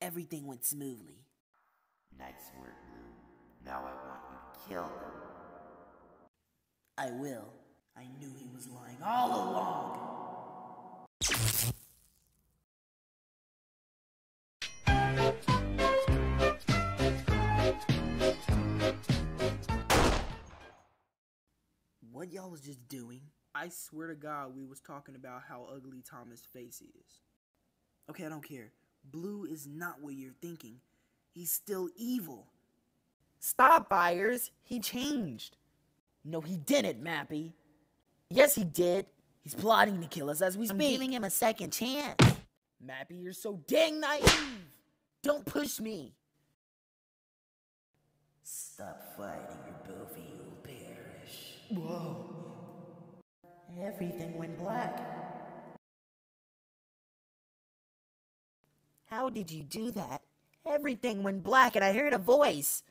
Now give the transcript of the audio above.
Everything went smoothly. Nice work, Lou. Now I want you to kill them. I will. I knew he was lying all along. What y'all was just doing? I swear to God, we was talking about how ugly Thomas' face is. Okay, I don't care. Blue is not what you're thinking. He's still evil. Stop, Byers. He changed. No, he didn't, Mappy. Yes, he did. He's plotting to kill us as we speak. I'm giving him a second chance. Mappy, you're so dang naive. Don't push me. Stop fighting, or both of you will perish. Whoa. Everything went black. How did you do that? Everything went black and I heard a voice.